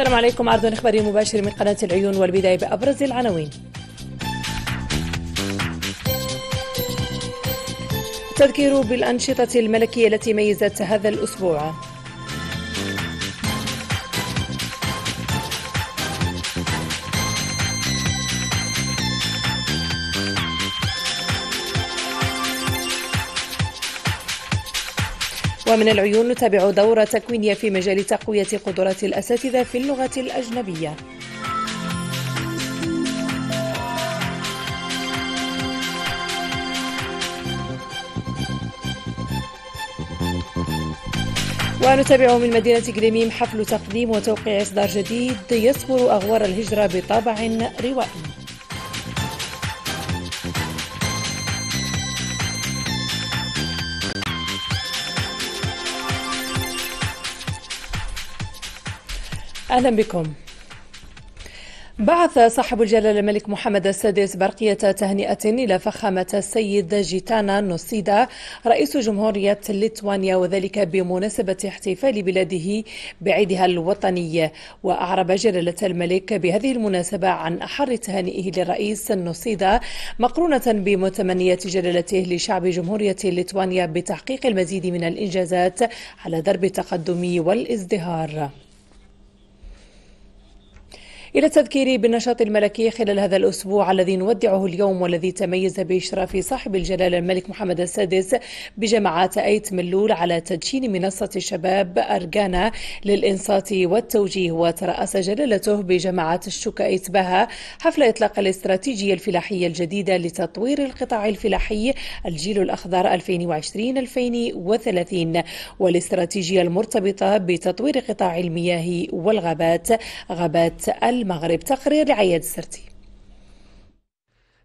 السلام عليكم عرض إخباري مباشر من قناة العيون والبداية بأبرز العناوين تذكير بالأنشطة الملكية التي ميزت هذا الأسبوع من العيون نتابع دورة تكوينية في مجال تقوية قدرات الأساتذة في اللغة الأجنبية ونتابع من مدينة غريميم حفل تقديم وتوقيع إصدار جديد يصبر أغوار الهجرة بطابع روائي أهلا بكم بعث صاحب الجلالة الملك محمد السادس برقية تهنئة إلى فخامة السيد جيتانا نوسيدا رئيس جمهورية ليتوانيا وذلك بمناسبة احتفال بلاده بعيدها الوطني وأعرب جلالة الملك بهذه المناسبة عن أحر تهنئه للرئيس نوسيدا مقرونة بمتمنية جلالته لشعب جمهورية ليتوانيا بتحقيق المزيد من الإنجازات على درب التقدم والازدهار إلى التذكير بالنشاط الملكي خلال هذا الأسبوع الذي نودعه اليوم والذي تميز بإشراف صاحب الجلالة الملك محمد السادس بجماعة أيت ملول على تدشين منصة الشباب أرجانا للإنصات والتوجيه وترأس جلالته بجماعة الشوكة أيت بها حفل إطلاق الاستراتيجية الفلاحية الجديدة لتطوير القطاع الفلاحي الجيل الأخضر 2020-2030 والاستراتيجية المرتبطة بتطوير قطاع المياه والغابات غابات الم المغرب تقرير لعياد السرتي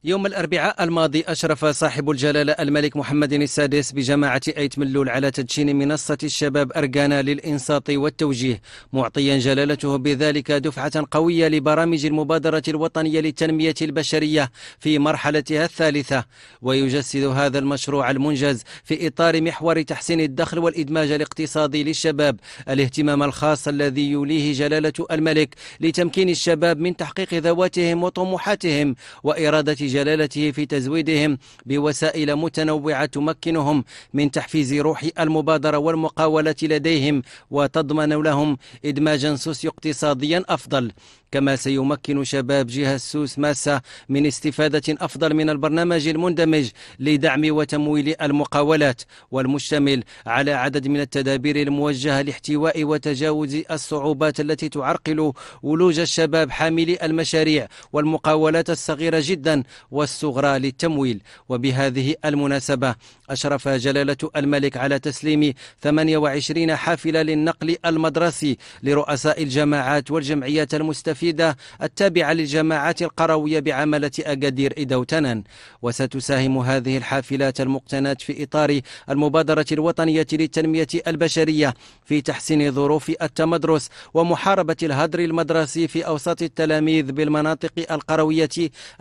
يوم الأربعاء الماضي أشرف صاحب الجلالة الملك محمد السادس بجماعة أيت ملول على تدشين منصة الشباب أرجانا للإنصات والتوجيه معطيا جلالته بذلك دفعة قوية لبرامج المبادرة الوطنية للتنمية البشرية في مرحلتها الثالثة ويجسد هذا المشروع المنجز في إطار محور تحسين الدخل والإدماج الاقتصادي للشباب الاهتمام الخاص الذي يوليه جلالة الملك لتمكين الشباب من تحقيق ذواتهم وطموحاتهم وإرادة جلالته في تزويدهم بوسائل متنوعة تمكنهم من تحفيز روح المبادرة والمقاولة لديهم وتضمن لهم إدماجا سوسيو اقتصاديا أفضل كما سيمكن شباب جهة سوس ماسة من استفادة أفضل من البرنامج المندمج لدعم وتمويل المقاولات والمشتمل على عدد من التدابير الموجهة لاحتواء وتجاوز الصعوبات التي تعرقل ولوج الشباب حاملي المشاريع والمقاولات الصغيرة جدا والصغرى للتمويل وبهذه المناسبة أشرف جلالة الملك على تسليم 28 حافلة للنقل المدرسي لرؤساء الجماعات والجمعيات المستفيدة التابعة للجماعات القروية بعملة أكادير إدوتنان وستساهم هذه الحافلات المقتنات في إطار المبادرة الوطنية للتنمية البشرية في تحسين ظروف التمدرس ومحاربة الهدر المدرسي في أوساط التلاميذ بالمناطق القروية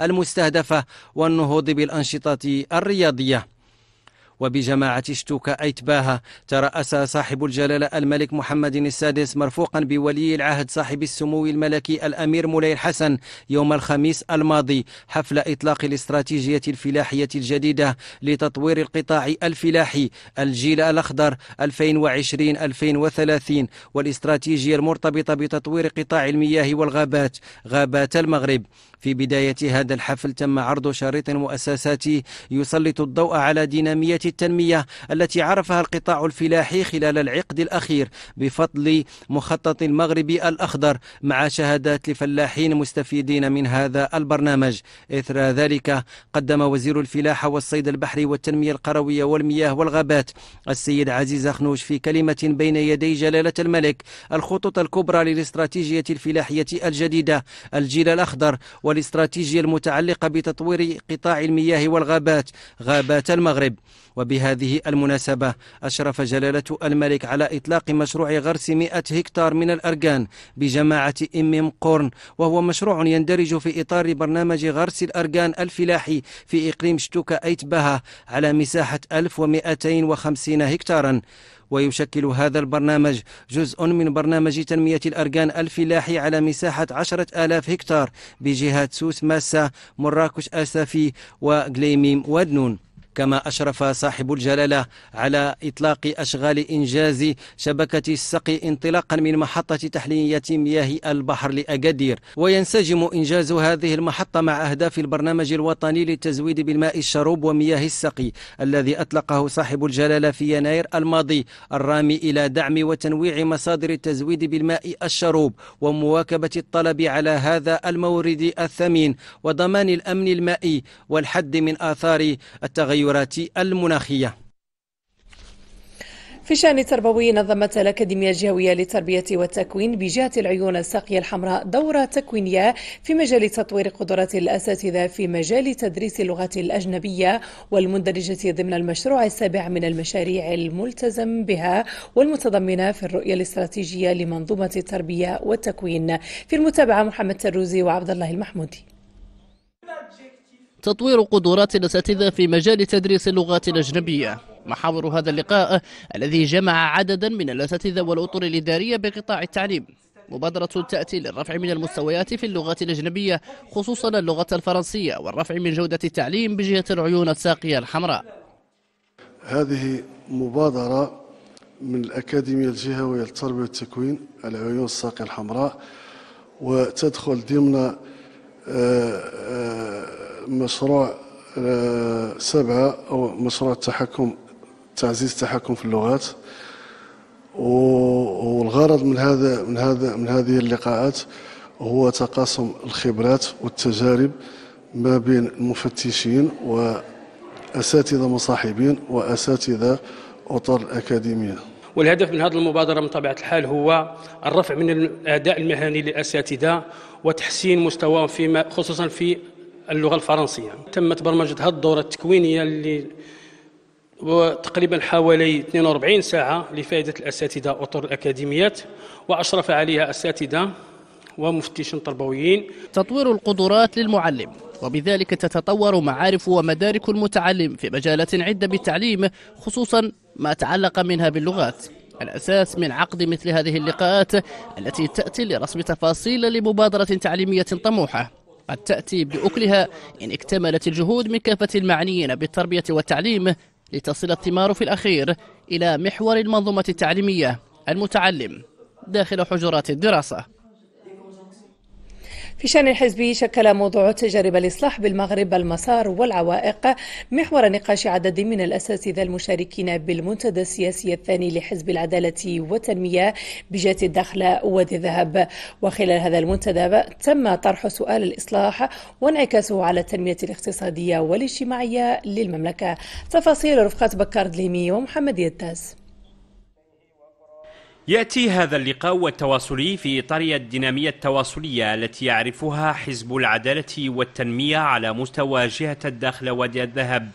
المستهدفة والنهوض بالأنشطة الرياضية وبجماعة شتوكا أيتباها ترأس صاحب الجلالة الملك محمد السادس مرفوقا بولي العهد صاحب السمو الملكي الأمير مولاي الحسن يوم الخميس الماضي حفل إطلاق الاستراتيجية الفلاحية الجديدة لتطوير القطاع الفلاحي الجيل الأخضر 2020-2030 والاستراتيجية المرتبطة بتطوير قطاع المياه والغابات غابات المغرب في بداية هذا الحفل تم عرض شريط مؤسساتي يسلط الضوء على دينامية التنمية التي عرفها القطاع الفلاحي خلال العقد الأخير بفضل مخطط المغرب الأخضر مع شهادات لفلاحين مستفيدين من هذا البرنامج إثر ذلك قدم وزير الفلاحة والصيد البحري والتنمية القروية والمياه والغابات السيد عزيز أخنوش في كلمة بين يدي جلالة الملك الخطوط الكبرى للاستراتيجية الفلاحية الجديدة الجيل الأخضر والاستراتيجية المتعلقة بتطوير قطاع المياه والغابات غابات المغرب وبهذه المناسبة أشرف جلالة الملك على إطلاق مشروع غرس 100 هكتار من الأركان بجماعة إمم قرن وهو مشروع يندرج في إطار برنامج غرس الأركان الفلاحي في إقليم شتوكا بها على مساحة 1250 هكتارا ويشكل هذا البرنامج جزء من برنامج تنمية الأركان الفلاحي على مساحة عشرة آلاف هكتار بجهات سوس ماسة مراكش آسافي وغليميم ودنون كما أشرف صاحب الجلالة على إطلاق أشغال إنجاز شبكة السقي انطلاقا من محطة تحلية مياه البحر لأكادير وينسجم إنجاز هذه المحطة مع أهداف البرنامج الوطني للتزويد بالماء الشروب ومياه السقي الذي أطلقه صاحب الجلالة في يناير الماضي الرامي إلى دعم وتنويع مصادر التزويد بالماء الشروب ومواكبة الطلب على هذا المورد الثمين وضمان الأمن المائي والحد من آثار التغير التغيرات المناخية في الشأن التربوي نظمت الأكاديمية الجهوية للتربية والتكوين بجهة العيون الساقية الحمراء دورة تكوينية في مجال تطوير قدرات الأساتذة في مجال تدريس اللغة الأجنبية والمندرجة ضمن المشروع السابع من المشاريع الملتزم بها والمتضمنة في الرؤية الاستراتيجية لمنظومة التربية والتكوين في المتابعة محمد تروزي وعبد الله المحمودي تطوير قدرات الأساتذة في مجال تدريس اللغات الأجنبية محاور هذا اللقاء الذي جمع عددا من الأساتذة والأطر الإدارية بقطاع التعليم مبادرة تأتي للرفع من المستويات في اللغات الأجنبية خصوصا اللغة الفرنسية والرفع من جودة التعليم بجهة العيون الساقية الحمراء هذه مبادرة من الأكاديمية الجهوية للتربية والتكوين العيون الساقية الحمراء وتدخل ضمن آه، آه، مشروع آه، سبعة أو مشروع التحكم تعزيز التحكم في اللغات والغرض من هذا من هذا من هذه اللقاءات هو تقاسم الخبرات والتجارب ما بين المفتشين وأساتذة مصاحبين وأساتذة أطر الأكاديمية والهدف من هذه المبادرة من طبيعة الحال هو الرفع من الأداء المهني للأساتذة وتحسين مستواهم فيما خصوصا في اللغه الفرنسيه تمت برمجه هذه الدوره التكوينيه اللي وتقريبا حوالي 42 ساعه لفائده الاساتذه واطر الاكاديميات واشرف عليها اساتذه ومفتشين تربويين تطوير القدرات للمعلم وبذلك تتطور معارف ومدارك المتعلم في مجالات عدة بالتعليم خصوصا ما تعلق منها باللغات الأساس من عقد مثل هذه اللقاءات التي تأتي لرسم تفاصيل لمبادرة تعليمية طموحة قد تأتي بأكلها إن اكتملت الجهود من كافة المعنيين بالتربية والتعليم لتصل الثمار في الأخير إلى محور المنظومة التعليمية المتعلم داخل حجرات الدراسة في شأن الحزبي شكل موضوع تجارب الإصلاح بالمغرب المسار والعوائق محور نقاش عدد من الأساتذة المشاركين بالمنتدى السياسي الثاني لحزب العدالة والتنمية بجهة الدخل وادي الذهب وخلال هذا المنتدى تم طرح سؤال الإصلاح وانعكاسه على التنمية الاقتصادية والاجتماعية للمملكة تفاصيل رفقة بكار دليمي ومحمد يداس يأتي هذا اللقاء التواصلي في إطار الدينامية التواصلية التي يعرفها حزب العدالة والتنمية على مستوى جهة الداخل وادي الذهب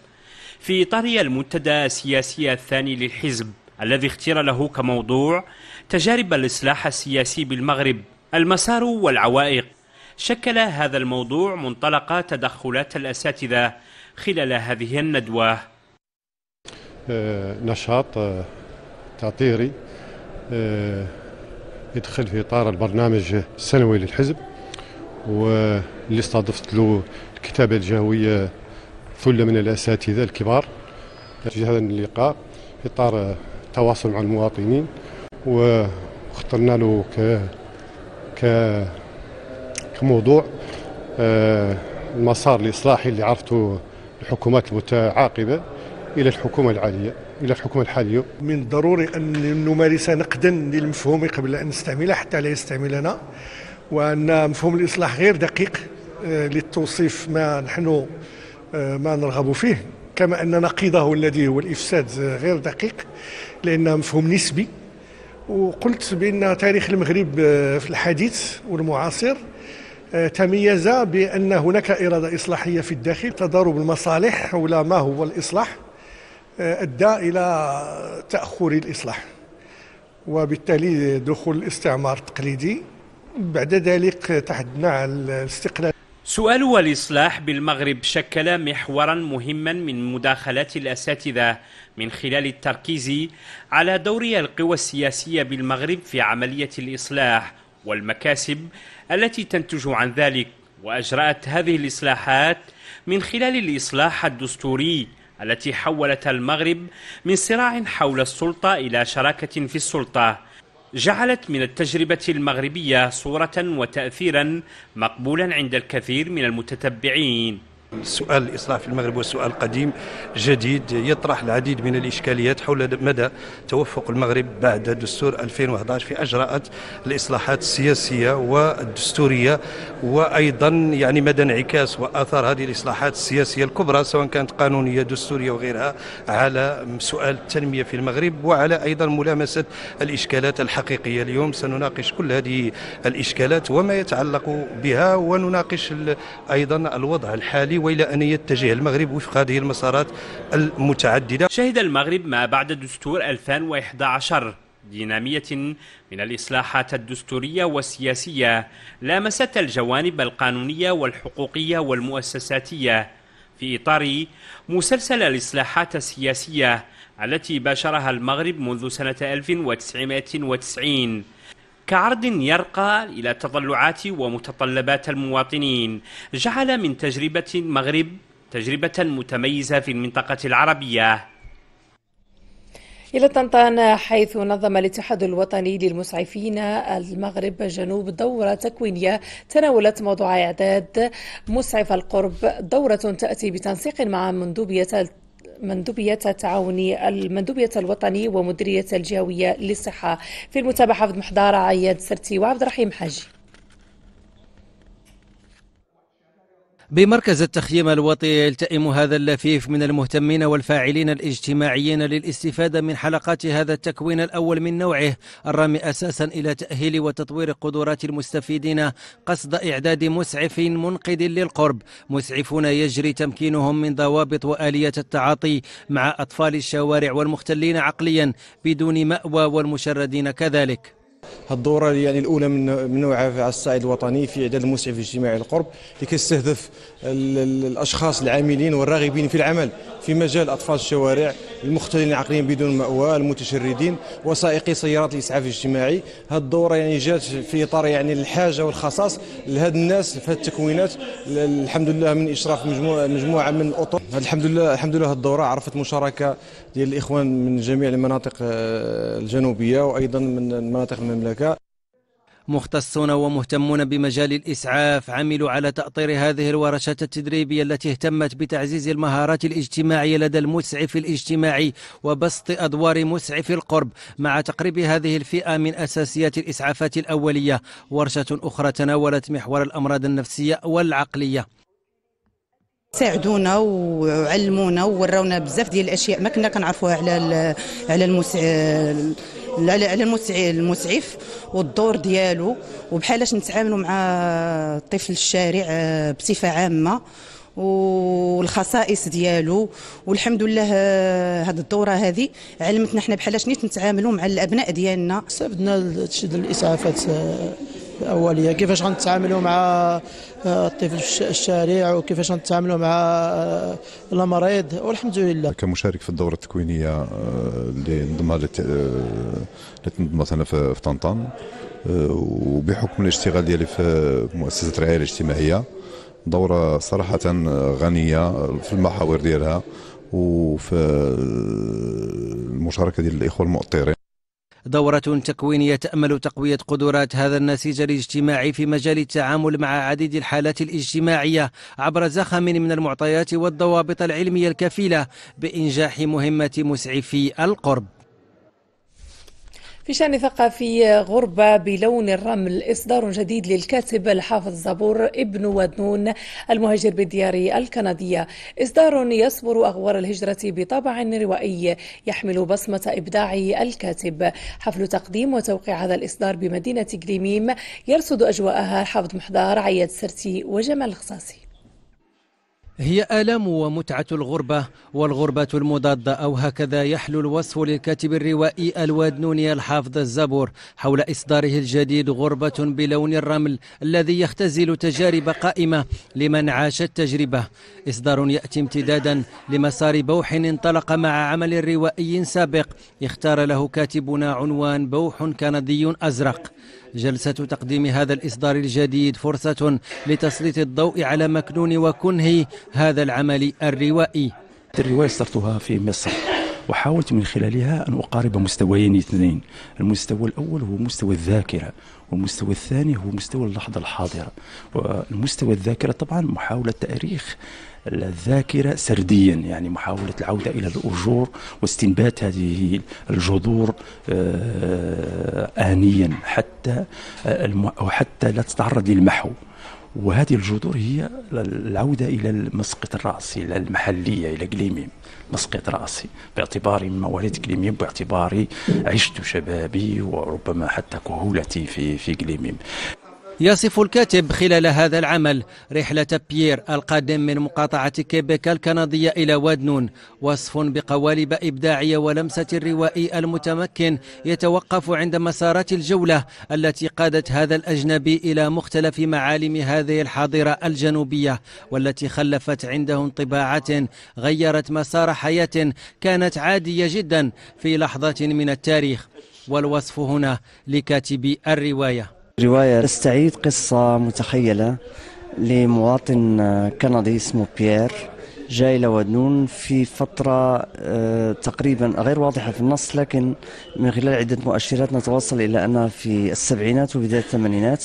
في إطار المنتدى السياسي الثاني للحزب الذي اختير له كموضوع تجارب الإصلاح السياسي بالمغرب المسار والعوائق شكل هذا الموضوع منطلق تدخلات الأساتذة خلال هذه الندوة آه، نشاط آه، تعطيري آه، يدخل في اطار البرنامج السنوي للحزب واللي استضفت له الكتابه الجهويه ثله من الاساتذه الكبار في هذا اللقاء في اطار التواصل مع المواطنين واخترنا له ك ك كموضوع آه، المسار الاصلاحي اللي عرفته الحكومات المتعاقبه إلى الحكومة العالية إلى الحكومة الحالية من الضروري أن نمارس نقدا للمفهوم قبل أن نستعمله حتى لا يستعملنا وأن مفهوم الإصلاح غير دقيق آه، للتوصيف ما نحن آه، ما نرغب فيه كما أن نقيضه الذي هو الإفساد غير دقيق لأنه مفهوم نسبي وقلت بأن تاريخ المغرب آه، في الحديث والمعاصر تميز بأن هناك إرادة إصلاحية في الداخل تضارب المصالح حول ما هو الإصلاح آه، أدى إلى تأخر الإصلاح وبالتالي دخول الاستعمار التقليدي بعد ذلك تحدنا على الاستقلال سؤال والإصلاح بالمغرب شكل محورا مهما من مداخلات الأساتذة من خلال التركيز على دور القوى السياسية بالمغرب في عملية الإصلاح والمكاسب التي تنتج عن ذلك وأجرأت هذه الإصلاحات من خلال الإصلاح الدستوري التي حولت المغرب من صراع حول السلطة إلى شراكة في السلطة جعلت من التجربة المغربية صورة وتأثيرا مقبولا عند الكثير من المتتبعين السؤال الإصلاح في المغرب هو سؤال قديم جديد يطرح العديد من الإشكاليات حول مدى توفق المغرب بعد دستور 2011 في أجراءات الإصلاحات السياسية والدستورية وأيضا يعني مدى انعكاس واثار هذه الإصلاحات السياسية الكبرى سواء كانت قانونية دستورية وغيرها على سؤال التنمية في المغرب وعلى أيضا ملامسة الإشكالات الحقيقية اليوم سنناقش كل هذه الإشكالات وما يتعلق بها ونناقش أيضا الوضع الحالي والى ان يتجه المغرب وفق هذه المسارات المتعدده. شهد المغرب ما بعد دستور 2011 دينامية من الإصلاحات الدستورية والسياسية لامست الجوانب القانونية والحقوقية والمؤسساتية في إطار مسلسل الإصلاحات السياسية التي باشرها المغرب منذ سنة 1990 كعرض يرقى إلى تطلعات ومتطلبات المواطنين جعل من تجربة المغرب تجربة متميزة في المنطقة العربية إلى طنطان حيث نظم الاتحاد الوطني للمسعفين المغرب جنوب دورة تكوينية تناولت موضوع إعداد مسعف القرب دورة تأتي بتنسيق مع مندوبية مندوبية التعاون المندوبية الوطني ومديرية الجهوية للصحة في المتابعة عبد محضار عياد سرتي وعبد الرحيم حاجي بمركز التخييم الوطني يلتئم هذا اللفيف من المهتمين والفاعلين الاجتماعيين للاستفادة من حلقات هذا التكوين الأول من نوعه الرامي أساسا إلى تأهيل وتطوير قدرات المستفيدين قصد إعداد مسعف منقذ للقرب مسعفون يجري تمكينهم من ضوابط وآلية التعاطي مع أطفال الشوارع والمختلين عقليا بدون مأوى والمشردين كذلك الدوره يعني الاولى من نوعها على الصعيد الوطني في اعداد المسعف الاجتماعي القرب كيستهدف الاشخاص العاملين والراغبين في العمل في مجال اطفال الشوارع المختلين عقليا بدون ماوى المتشردين وسائقي سيارات الاسعاف الاجتماعي هذه الدوره يعني جات في اطار يعني الحاجه والخصاص لهاد الناس في هذه التكوينات الحمد لله من اشراف مجموعه مجموعه من الاطر الحمد لله الحمد لله هذه الدوره عرفت مشاركه ديال الاخوان من جميع المناطق آه، الجنوبيه وايضا من مناطق المملكه مختصون ومهتمون بمجال الإسعاف عملوا على تأطير هذه الورشات التدريبية التي اهتمت بتعزيز المهارات الاجتماعية لدى المسعف الاجتماعي وبسط أدوار مسعف القرب مع تقريب هذه الفئة من أساسيات الإسعافات الأولية ورشة أخرى تناولت محور الأمراض النفسية والعقلية ساعدونا وعلمونا وورونا بزاف ديال الاشياء ما كنا كنعرفوها على على المسع على المسعف والدور ديالو وبحالاش نتعاملوا مع طفل الشارع آه، بصفه عامه والخصائص ديالو والحمد لله هذه آه، الدوره هذه علمتنا حنا بحالاش نيت نتعاملوا مع الابناء ديالنا استفدنا تشد الاسعافات آه، الاوليه كيفاش غنتعاملوا مع الطفل في الشارع وكيفاش نتعاملوا مع آه، المريض والحمد لله كمشارك في الدوره التكوينيه آه، اللي نظمها آه، اللي تنظمت مثلا في طنطا وبحكم الاشتغال ديالي في مؤسسه الرعايه الاجتماعيه دوره صراحه غنيه في المحاور ديالها وفي المشاركه ديال الاخوه المؤطرين دورة تكوينية تأمل تقوية قدرات هذا النسيج الاجتماعي في مجال التعامل مع عديد الحالات الاجتماعية عبر زخم من المعطيات والضوابط العلمية الكفيلة بإنجاح مهمة مسعفي القرب في شأن ثقافي غربة بلون الرمل إصدار جديد للكاتب الحافظ زبور ابن ودنون المهاجر بالديار الكندية إصدار يصبر أغوار الهجرة بطبع روائي يحمل بصمة إبداع الكاتب حفل تقديم وتوقيع هذا الإصدار بمدينة جليميم يرصد أجواءها حافظ محضار عياد سرتي وجمال الخصاصي هي آلام ومتعة الغربة والغربة المضادة أو هكذا يحلو الوصف للكاتب الروائي الواد نوني الحافظ الزبور حول إصداره الجديد غربة بلون الرمل الذي يختزل تجارب قائمة لمن عاش التجربة إصدار يأتي امتدادا لمسار بوح انطلق مع عمل روائي سابق اختار له كاتبنا عنوان بوح كندي أزرق جلسة تقديم هذا الإصدار الجديد فرصة لتسليط الضوء على مكنون وكنه هذا العمل الروائي الرواية صرتها في مصر وحاولت من خلالها أن أقارب مستويين اثنين المستوى الأول هو مستوى الذاكرة والمستوى الثاني هو مستوى اللحظة الحاضرة والمستوى الذاكرة طبعا محاولة تاريخ الذاكرة سرديا يعني محاولة العودة إلى الأجور واستنبات هذه الجذور آه، آنيا حتى آه، وحتى لا تتعرض للمحو وهذه الجذور هي العودة إلى المسقط الراسي إلى المحلية إلى قليميم مسقط رأسي باعتباري مواليد قليميم باعتباري عشت شبابي وربما حتى كهولتي في في قليميم يصف الكاتب خلال هذا العمل رحلة بيير القادم من مقاطعة كيبيك الكندية إلى واد نون وصف بقوالب إبداعية ولمسة الروائي المتمكن يتوقف عند مسارات الجولة التي قادت هذا الأجنبي إلى مختلف معالم هذه الحاضرة الجنوبية والتي خلفت عنده انطباعات غيرت مسار حياة كانت عادية جدا في لحظة من التاريخ والوصف هنا لكاتب الروايه رواية تستعيد قصة متخيلة لمواطن آه، كندي اسمه بيير جاي لودنون في فترة آه، تقريبا غير واضحة في النص لكن من خلال عدة مؤشرات نتوصل إلى أنها في السبعينات وبداية الثمانينات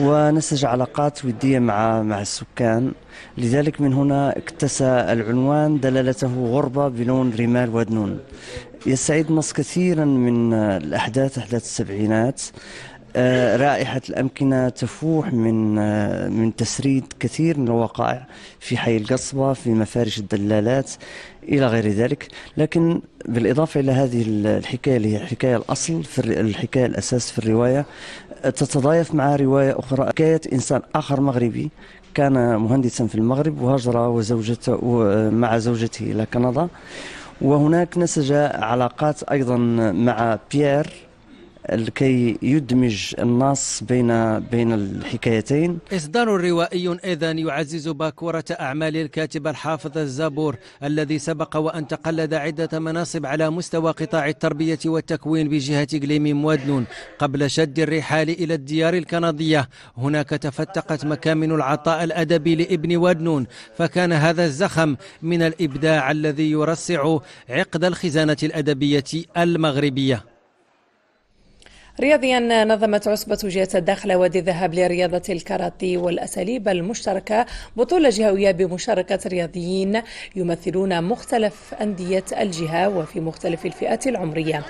ونسج علاقات ودية مع مع السكان لذلك من هنا اكتسى العنوان دلالته غربة بلون رمال ودنون يستعيد النص كثيرا من آه، الأحداث أحداث السبعينات آه، رائحة الأمكنة تفوح من آه، من تسريد كثير من الوقائع في حي القصبة في مفارش الدلالات إلى غير ذلك لكن بالإضافة إلى هذه الحكاية اللي هي الحكاية الأصل في الحكاية الأساس في الرواية آه، تتضايف مع رواية أخرى حكاية إنسان آخر مغربي كان مهندسا في المغرب وهجر وزوجته مع زوجته إلى كندا وهناك نسج علاقات أيضا مع بيير لكي يدمج النص بين بين الحكايتين إصدار روائي إذا يعزز باكورة أعمال الكاتب الحافظ الزابور الذي سبق وأن تقلد عدة مناصب على مستوى قطاع التربية والتكوين بجهة إقليم موادلون قبل شد الرحال إلى الديار الكندية هناك تفتقت مكامن العطاء الأدبي لابن وادنون فكان هذا الزخم من الإبداع الذي يرصع عقد الخزانة الأدبية المغربية رياضيا نظمت عصبة جهة الداخل وادي الذهب لرياضة الكاراتي والأساليب المشتركة بطولة جهوية بمشاركة رياضيين يمثلون مختلف أندية الجهة وفي مختلف الفئات العمرية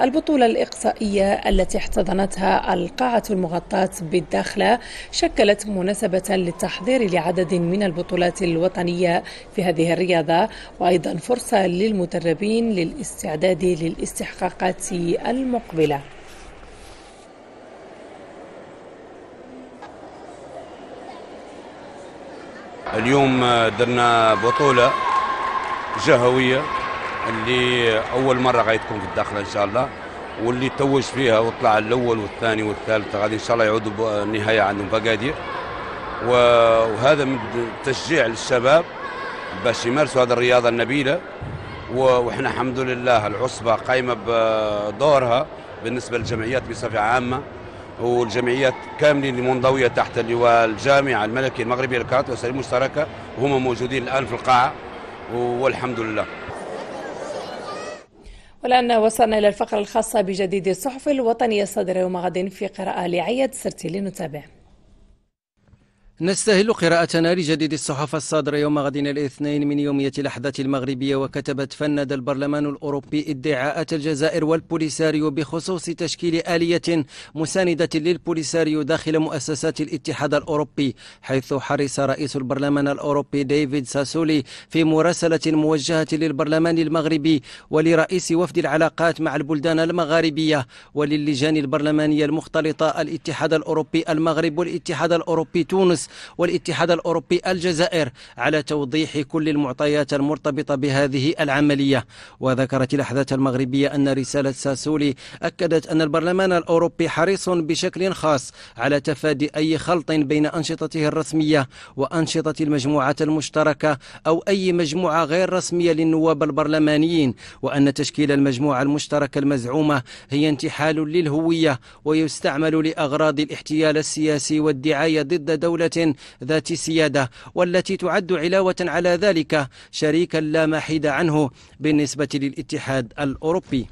البطولة الإقصائية التي احتضنتها القاعة المغطاة بالداخلة شكلت مناسبة للتحضير لعدد من البطولات الوطنية في هذه الرياضة وأيضا فرصة للمدربين للاستعداد للاستحقاقات المقبله اليوم آه، درنا بطولة جهوية اللي أول مرة غادي تكون في الداخل إن شاء الله واللي توج فيها وطلع الأول والثاني والثالث غادي إن شاء الله يعودوا النهاية عندهم فقادير وهذا من تشجيع للشباب باش يمارسوا هذه الرياضة النبيلة وإحنا الحمد لله العصبة قايمة بدورها بالنسبة للجمعيات بصفة عامة والجمعيات كاملين المنضوية تحت اللواء الجامعة الملكي المغربية للكرات والسلة المشتركة وهم موجودين الآن في القاعة والحمد لله والآن وصلنا إلى الفقرة الخاصة بجديد الصحف الوطنية الصادرة يوم غد في قراءة لعيد سرتي لنتابع نستهل قراءتنا لجديد الصحافة الصادرة يوم غد الاثنين من يومية الأحداث المغربية وكتبت فند البرلمان الأوروبي ادعاءات الجزائر والبوليساريو بخصوص تشكيل آلية مساندة للبوليساريو داخل مؤسسات الاتحاد الأوروبي حيث حرص رئيس البرلمان الأوروبي ديفيد ساسولي في مراسلة موجهة للبرلمان المغربي ولرئيس وفد العلاقات مع البلدان المغاربية وللجان البرلمانية المختلطة الاتحاد الأوروبي المغرب والاتحاد الأوروبي تونس والاتحاد الأوروبي الجزائر على توضيح كل المعطيات المرتبطة بهذه العملية وذكرت الأحداث المغربية أن رسالة ساسولي أكدت أن البرلمان الأوروبي حريص بشكل خاص على تفادي أي خلط بين أنشطته الرسمية وأنشطة المجموعات المشتركة أو أي مجموعة غير رسمية للنواب البرلمانيين وأن تشكيل المجموعة المشتركة المزعومة هي انتحال للهوية ويستعمل لأغراض الاحتيال السياسي والدعاية ضد دولة ذات سيادة والتي تعد علاوة على ذلك شريكا لا محيد عنه بالنسبة للاتحاد الأوروبي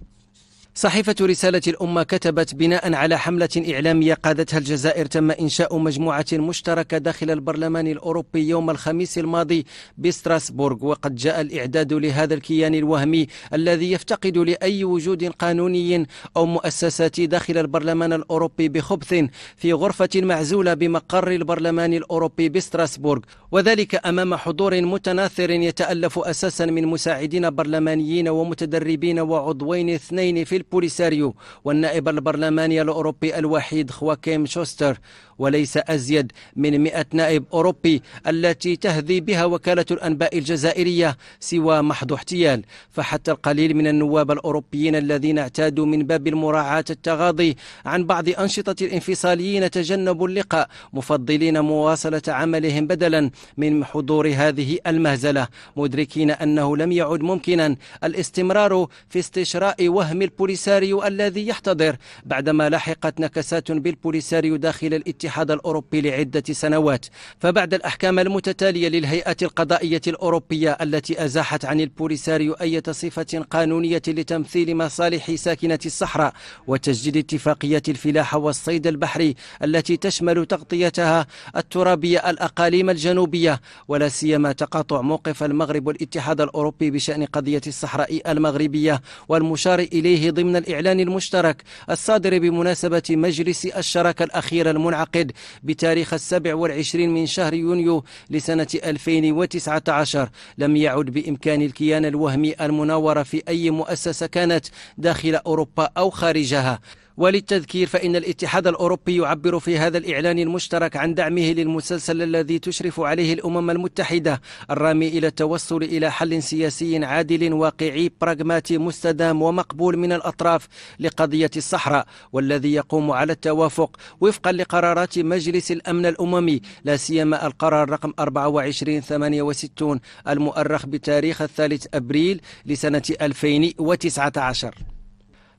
صحيفة رسالة الأمة كتبت بناء على حملة إعلامية قادتها الجزائر تم إنشاء مجموعة مشتركة داخل البرلمان الأوروبي يوم الخميس الماضي بستراسبورغ وقد جاء الإعداد لهذا الكيان الوهمي الذي يفتقد لأي وجود قانوني أو مؤسسات داخل البرلمان الأوروبي بخبث في غرفة معزولة بمقر البرلمان الأوروبي بستراسبورغ وذلك أمام حضور متناثر يتألف أساسا من مساعدين برلمانيين ومتدربين وعضوين اثنين في بوليساريو والنائب البرلماني الأوروبي الوحيد خواكيم شوستر وليس أزيد من مئة نائب أوروبي التي تهذي بها وكالة الأنباء الجزائرية سوى محض احتيال فحتى القليل من النواب الأوروبيين الذين اعتادوا من باب المراعاة التغاضي عن بعض أنشطة الانفصاليين تجنبوا اللقاء مفضلين مواصلة عملهم بدلا من حضور هذه المهزلة مدركين أنه لم يعد ممكنا الاستمرار في استشراء وهم البوليس البوليساريو الذي يحتضر بعدما لحقت نكسات بالبوليساريو داخل الاتحاد الأوروبي لعدة سنوات فبعد الأحكام المتتالية للهيئة القضائية الأوروبية التي أزاحت عن البوليساريو أي صفة قانونية لتمثيل مصالح ساكنة الصحراء وتسجيل اتفاقية الفلاحة والصيد البحري التي تشمل تغطيتها الترابية الأقاليم الجنوبية ولا سيما تقاطع موقف المغرب والاتحاد الأوروبي بشأن قضية الصحراء المغربية والمشار إليه ضمن ضمن الإعلان المشترك الصادر بمناسبة مجلس الشراكة الأخير المنعقد بتاريخ السبع والعشرين من شهر يونيو لسنة 2019 لم يعد بإمكان الكيان الوهمي المناورة في أي مؤسسة كانت داخل أوروبا أو خارجها وللتذكير فإن الاتحاد الأوروبي يعبر في هذا الإعلان المشترك عن دعمه للمسلسل الذي تشرف عليه الأمم المتحدة الرامي إلى التوصل إلى حل سياسي عادل واقعي براغماتي مستدام ومقبول من الأطراف لقضية الصحراء والذي يقوم على التوافق وفقا لقرارات مجلس الأمن الأممي لا سيما القرار رقم 2468 المؤرخ بتاريخ الثالث أبريل لسنة 2019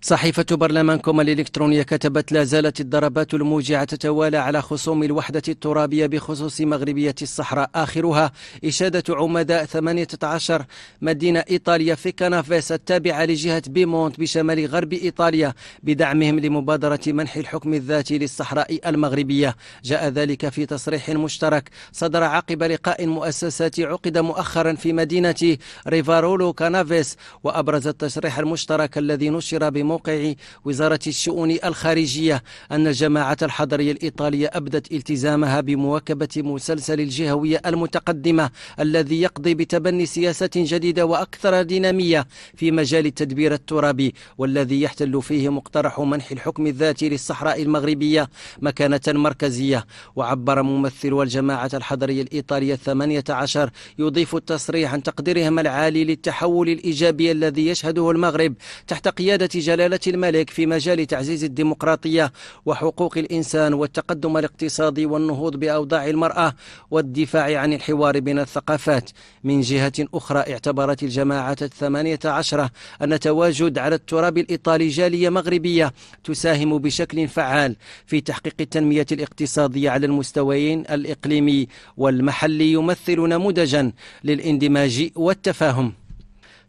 صحيفة برلمانكم الإلكترونية كتبت لا زالت الضربات الموجعة تتوالى على خصوم الوحدة الترابية بخصوص مغربية الصحراء آخرها إشادة عمداء 18 مدينة إيطاليا في كنافيس التابعة لجهة بيمونت بشمال غرب إيطاليا بدعمهم لمبادرة منح الحكم الذاتي للصحراء المغربية جاء ذلك في تصريح مشترك صدر عقب لقاء مؤسسات عقد مؤخرا في مدينة ريفارولو كنافيس وأبرز التصريح المشترك الذي نشر بم موقع وزارة الشؤون الخارجية أن الجماعة الحضرية الإيطالية أبدت التزامها بمواكبة مسلسل الجهوية المتقدمة الذي يقضي بتبني سياسة جديدة وأكثر دينامية في مجال التدبير الترابي والذي يحتل فيه مقترح منح الحكم الذاتي للصحراء المغربية مكانة مركزية وعبر ممثل الجماعة الحضرية الإيطالية 18 يضيف التصريح عن تقديرهم العالي للتحول الإيجابي الذي يشهده المغرب تحت قيادة جلالة جلالة الملك في مجال تعزيز الديمقراطية وحقوق الإنسان والتقدم الاقتصادي والنهوض بأوضاع المرأة والدفاع عن الحوار بين الثقافات من جهة أخرى اعتبرت الجماعة الثمانية عشرة أن تواجد على التراب الإيطالي جالية مغربية تساهم بشكل فعال في تحقيق التنمية الاقتصادية على المستويين الإقليمي والمحلي يمثل نموذجا للاندماج والتفاهم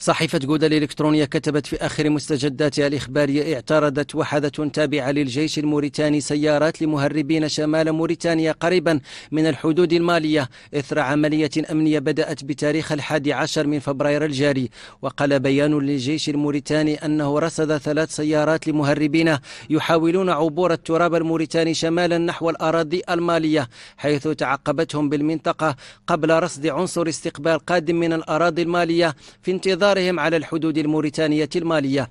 صحيفة جودة الإلكترونية كتبت في آخر مستجداتها الإخبارية اعترضت وحدة تابعة للجيش الموريتاني سيارات لمهربين شمال موريتانيا قريبا من الحدود المالية إثر عملية أمنية بدأت بتاريخ الحادي عشر من فبراير الجاري وقال بيان للجيش الموريتاني أنه رصد ثلاث سيارات لمهربين يحاولون عبور التراب الموريتاني شمالا نحو الأراضي المالية حيث تعقبتهم بالمنطقة قبل رصد عنصر استقبال قادم من الأراضي المالية في انتظار وانتصارهم على الحدود الموريتانية المالية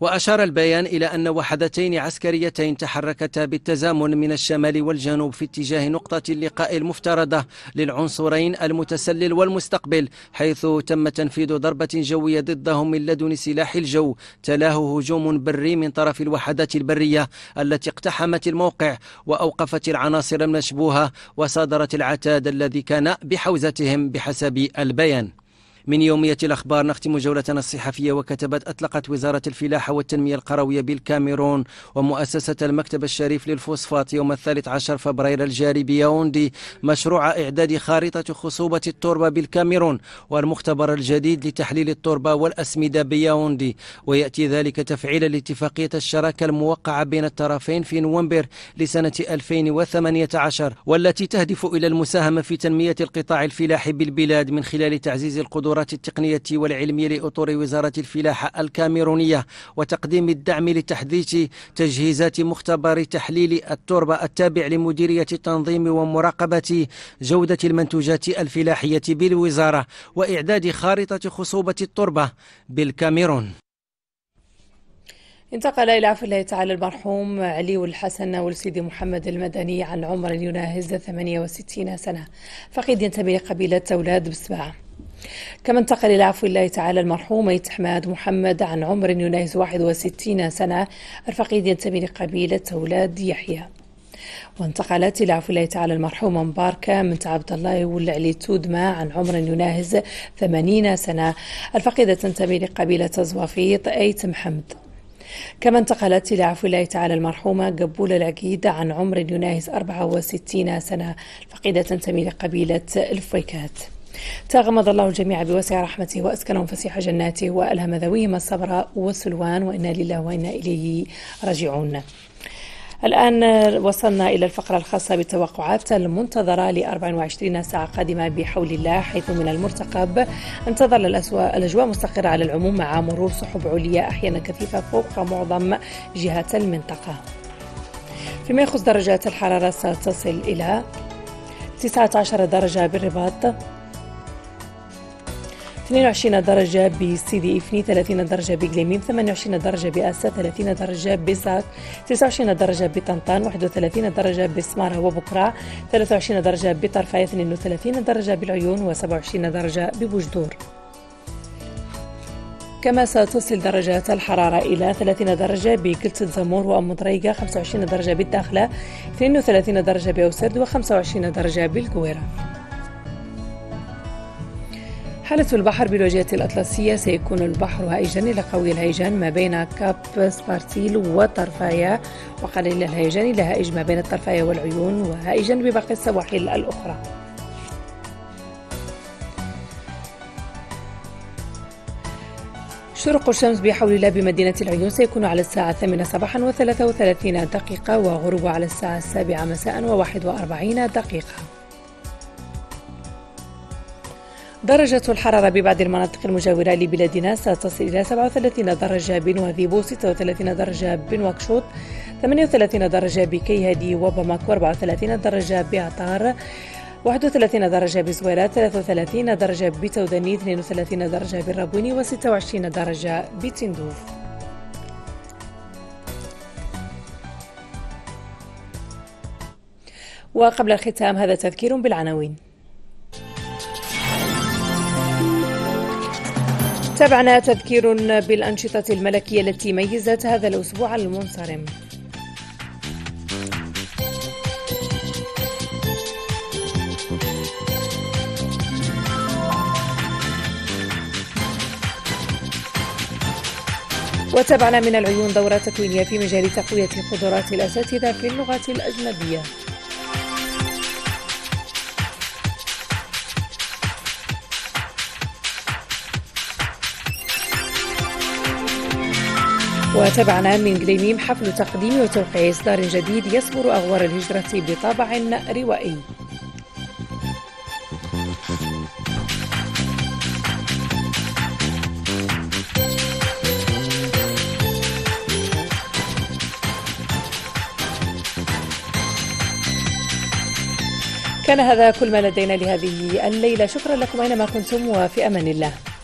وأشار البيان إلى أن وحدتين عسكريتين تحركتا بالتزامن من الشمال والجنوب في اتجاه نقطة اللقاء المفترضة للعنصرين المتسلل والمستقبل حيث تم تنفيذ ضربة جوية ضدهم من لدن سلاح الجو تلاه هجوم بري من طرف الوحدات البرية التي اقتحمت الموقع وأوقفت العناصر المشبوهة وصادرت العتاد الذي كان بحوزتهم بحسب البيان من يومية الأخبار نختم جولتنا الصحفية وكتبت أطلقت وزارة الفلاحة والتنمية القروية بالكاميرون ومؤسسة المكتب الشريف للفوسفات يوم الثالث عشر فبراير الجاري بياوندي مشروع إعداد خارطة خصوبة التربة بالكاميرون والمختبر الجديد لتحليل التربة والأسمدة بياوندي ويأتي ذلك تفعيلا لاتفاقية الشراكة الموقعة بين الطرفين في نوفمبر لسنة 2018 والتي تهدف إلى المساهمة في تنمية القطاع الفلاحي بالبلاد من خلال تعزيز القدرة القدرات التقنية والعلمية لأطور وزارة الفلاحة الكاميرونية وتقديم الدعم لتحديث تجهيزات مختبر تحليل التربة التابع لمديرية التنظيم ومراقبة جودة المنتوجات الفلاحية بالوزارة وإعداد خارطة خصوبة التربة بالكاميرون انتقل إلى عفو الله تعالى المرحوم علي والحسن والسيد محمد المدني عن عمر يناهز 68 سنة فقد ينتمي لقبيلة أولاد بسبعة كما انتقل إلى عفو الله تعالى المرحوم ميت حماد محمد عن عمر يناهز 61 سنة الفقيد ينتمي لقبيلة أولاد يحيى وانتقلت إلى عفو الله تعالى المرحومة مباركة بنت عبد الله والعلي تودما عن عمر يناهز 80 سنة الفقيدة تنتمي لقبيلة زوافيط أيت محمد كما انتقلت إلى عفو الله تعالى المرحومة قبول العقيدة عن عمر يناهز 64 سنة الفقيدة تنتمي لقبيلة الفويكات تغمض الله الجميع بوسع رحمته وأسكنهم فسيح جناته وألهم ذويهم الصبر والسلوان وإنا لله وإنا إليه راجعون الآن وصلنا إلى الفقرة الخاصة بالتوقعات المنتظرة ل 24 ساعة قادمة بحول الله حيث من المرتقب أن تظل الأجواء مستقرة على العموم مع مرور سحب عليا أحيانا كثيفة فوق معظم جهات المنطقة فيما يخص درجات الحرارة ستصل إلى 19 درجة بالرباط 22 درجة بسيدي إفني 30 درجة بجليمين 28 درجة بأسا 30 درجة بزاك 29 درجة بطنطان 31 درجة بسمارة وبكرة 23 درجة بطرفاية 32 درجة بالعيون و27 درجة ببجدور كما ستصل درجات الحرارة إلى 30 درجة بكلت الزمور وأم طريقة 25 درجة بالداخلة 32 درجه باوسرد بأوسد و25 درجة بالكويرة حالة البحر بلوجية الأطلسية سيكون البحر هائجا إلى قوي الهيجان ما بين كاب سبارتيل وطرفايا وقليل الهيجان إلى هائج ما بين الطرفايا والعيون وهائجا بباقي السواحل الأخرى شروق الشمس بحول الله بمدينة العيون سيكون على الساعة 8 صباحا و33 دقيقة وغروب على الساعة 7 مساء و41 دقيقة درجة الحرارة ببعض المناطق المجاورة لبلادنا ستصل إلى 37 درجة بنوهذيبو 36 درجة بنواكشوط 38 درجة بكيهدي وبماكو 34 درجة بعطار 31 درجة بزويرة 33 درجة بتوداني 32 درجة بالربوني و26 درجة بتندوف وقبل الختام هذا تذكير بالعناوين تابعنا تذكير بالأنشطة الملكية التي ميزت هذا الأسبوع المنصرم وتابعنا من العيون دورة تكوينية في مجال تقوية قدرات الأساتذة في اللغة الأجنبية وتابعنا من قليميم حفل تقديم وتوقيع إصدار جديد يصبر أغوار الهجرة بطابع روائي كان هذا كل ما لدينا لهذه الليلة شكرا لكم أينما كنتم وفي أمان الله